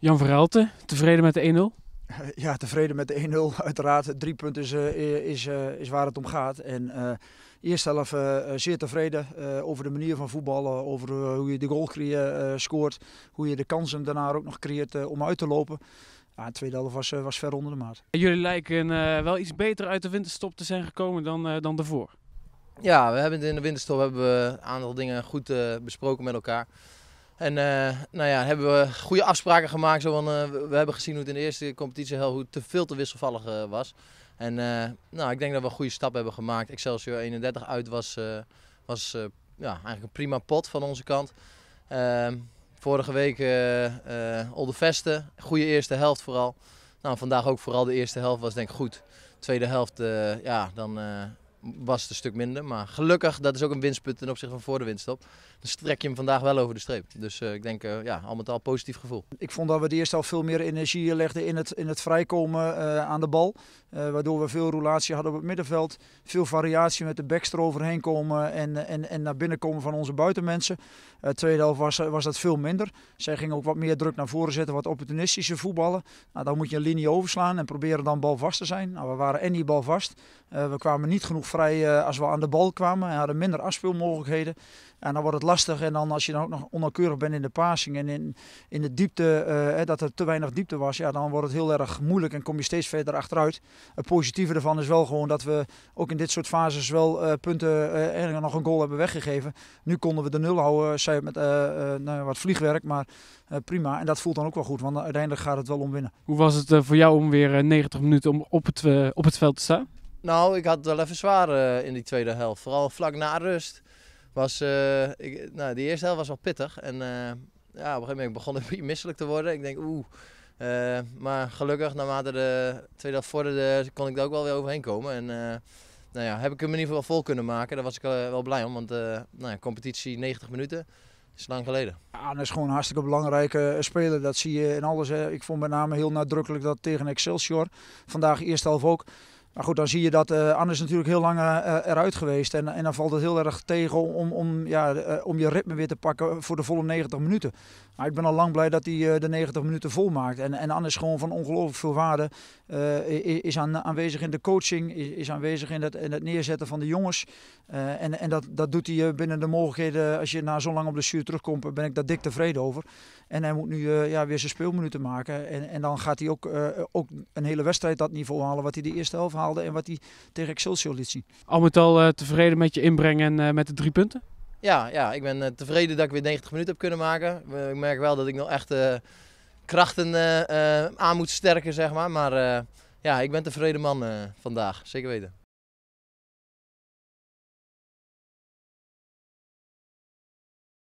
Jan Verhelte, tevreden met de 1-0? Ja, tevreden met de 1-0 uiteraard. Drie punten is, eh, is, eh, is waar het om gaat. En uh, eerst zelf zeer tevreden over de manier van voetballen, over hoe je de goal creë, scoort, hoe je de kansen daarna ook nog creëert om uit te lopen. Ja, de tweede helft was, was ver onder de maat. Jullie lijken wel iets beter uit de winterstop te zijn gekomen dan, dan daarvoor. Ja, we hebben in de winterstop hebben we een aantal dingen goed besproken met elkaar. En eh, nou ja, hebben we goede afspraken gemaakt. Zo, eh, we hebben gezien hoe het in de eerste competitie heel hoe te veel te wisselvallig eh, was. En nou, ik denk dat we een goede stap hebben gemaakt. Excelsior 31 uit was, was ja, eigenlijk een prima pot van onze kant. Ehm, vorige week al de Vesten, goede eerste helft vooral. Nou, vandaag ook vooral de eerste helft was denk ik goed. Tweede helft, ja, dan was het een stuk minder. Maar gelukkig, dat is ook een winstpunt ten opzichte van voor de winststop. Dan strek je hem vandaag wel over de streep. Dus eh, ik denk, eh, ja, al met al positief gevoel. Ik vond dat we de eerste al veel meer energie legden in het, in het vrijkomen eh, aan de bal. waardoor we veel roulatie hadden op het middenveld. Veel variatie met de backs eroverheen komen en, en, en naar binnen komen van onze buitenmensen. tweede helft was, was dat veel minder. Zij gingen ook wat meer druk naar voren zetten, wat opportunistische voetballen. Nou, dan moet je een linie overslaan en proberen dan balvast te zijn. Nou, we waren en niet balvast. we kwamen niet genoeg vrij eh, als we aan de bal kwamen en hadden minder afspeelmogelijkheden. En dan wordt het lastig. En dan als je dan ook nog onnauwkeurig bent in de passing en in, in de diepte, eh, dat er te weinig diepte was, ja, dan wordt het heel erg moeilijk en kom je steeds verder achteruit. Het positieve ervan is wel gewoon dat we ook in dit soort fases wel eh, punten en nog een goal hebben weggegeven. Nu konden we de nul houden, zij met nou wat vliegwerk, maar prima. En dat voelt dan ook wel goed, want uiteindelijk gaat het wel om winnen. Hoe was het voor jou om weer 90 minuten om op, het, op het veld te staan? Nou, ik had het wel even zwaar eh, in die tweede helft. Vooral vlak na rust was... Uh, ik, nou, die eerste helft was wel pittig. En eh, ja, op een gegeven moment begon ik misselijk te worden. Ik denk, oeh. maar gelukkig, naarmate de tweede helft vorderde, kon ik daar ook wel weer overheen komen. En nou ja, heb ik hem in ieder geval vol kunnen maken. Daar was ik wel blij om, want nou ja, competitie 90 minuten is lang geleden. Ja, dat is gewoon een hartstikke belangrijke speler. Dat zie je in alles. Ik vond met name heel nadrukkelijk dat tegen Excelsior. Vandaag eerste half ook. Maar goed, dan zie je dat eh, Anne is natuurlijk heel lang eh, eh, eruit geweest. En, en dan valt het heel erg tegen om, om, ja, om je ritme weer te pakken voor de volle 90 minuten. Maar ik ben al lang blij dat hij de 90 minuten vol maakt. En, en Anne is gewoon van ongelooflijk veel waarde. is aan, aanwezig in de coaching, is, is aanwezig in het, in het neerzetten van de jongens. en en dat, dat doet hij binnen de mogelijkheden. Als je na zo lang op de stuur terugkomt, ben ik daar dik tevreden over. En hij moet nu ja, weer zijn speelminuten maken. En, en dan gaat hij ook, ook een hele wedstrijd dat niveau halen wat hij de eerste helft haalde en wat hij tegen Excelsior liet zien. Al met al eh, tevreden met je inbreng en eh, met de drie punten? Ja, ja, ik ben eh, tevreden dat ik weer 90 minuten heb kunnen maken. ik merk wel dat ik nog echt krachten aan moet sterken, zeg maar. Maar ja, ik ben tevreden man vandaag, zeker weten.